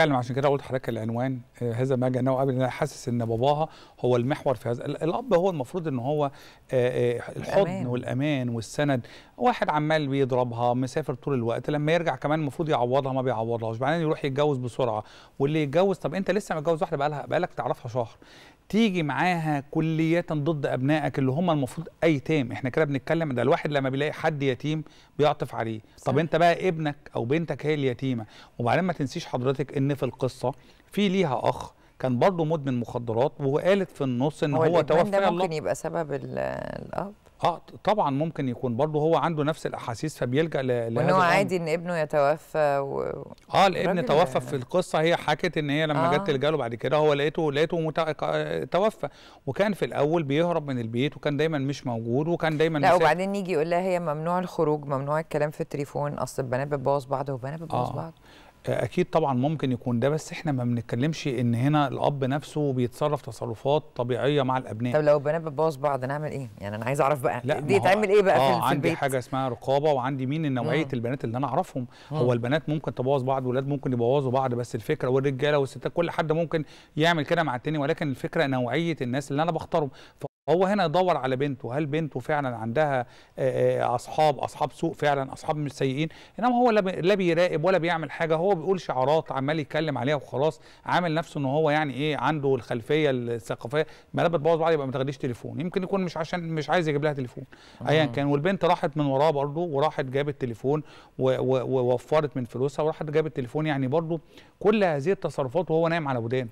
فعلا عشان كده قلت حضرتك العنوان آه، هذا ما جناه قبل انا حاسس ان باباها هو المحور في هذا الاب هو المفروض ان هو آه، آه، الحضن والامان والسند واحد عمال بيضربها مسافر طول الوقت لما يرجع كمان المفروض يعوضها ما بيعوضهاش بعدين يروح يتجوز بسرعه واللي يتجوز طب انت لسه متجوز واحده بقى بقالك تعرفها شهر تيجي معاها كلية ضد أبنائك اللي هم المفروض أيتام إحنا كده بنتكلم ده الواحد لما بيلاقي حد يتيم بيعطف عليه صح. طب أنت بقى ابنك أو بنتك هي اليتيمة وبعدين ما تنسيش حضرتك إن في القصة في ليها أخ كان برضه مدمن مخدرات وقالت في النص ان هو, هو توفى ده ممكن يبقى سبب الاب اه طبعا ممكن يكون برضه هو عنده نفس الاحاسيس فبيلجا ل وان هو عادي ان ابنه يتوفى و... اه الابن توفى يعني. في القصه هي حكت ان هي لما آه. جت تلجا له بعد كده هو لقيته لقيته مت... آه، توفى وكان في الاول بيهرب من البيت وكان دايما مش موجود وكان دايما لا مساعد. وبعدين يجي يقول لها هي ممنوع الخروج ممنوع الكلام في التليفون اصل البنات بتبوظ بعض والبنات بتبوظ آه. بعض اكيد طبعا ممكن يكون ده بس احنا ما بنتكلمش ان هنا الاب نفسه بيتصرف تصرفات طبيعيه مع الابناء طب لو البنات بتبوظ بعض نعمل ايه يعني انا عايز اعرف بقى لا دي تعمل ايه بقى آه في البيت عندي حاجه اسمها رقابه وعندي مين النوعيه آه. البنات اللي انا اعرفهم آه. هو البنات ممكن تبوظ بعض ولاد ممكن يبوظوا بعض بس الفكره والرجاله والستات كل حد ممكن يعمل كده مع التاني ولكن الفكره نوعيه الناس اللي انا بختارهم هو هنا يدور على بنته هل بنته فعلا عندها اصحاب اصحاب سوء فعلا اصحاب مش سيئين انما هو لا بيراقب ولا بيعمل حاجه هو بيقول شعارات عمال يتكلم عليها وخلاص عامل نفسه ان هو يعني ايه عنده الخلفيه الثقافيه ما لا بتبوظ بعض يبقى ما تاخديش تليفون يمكن يكون مش عشان مش عايز يجيب لها تليفون ايا آه. كان والبنت راحت من وراه برضه وراحت جابت تليفون ووفرت من فلوسها وراحت جابت تليفون يعني برضه كل هذه التصرفات وهو نايم على ودانه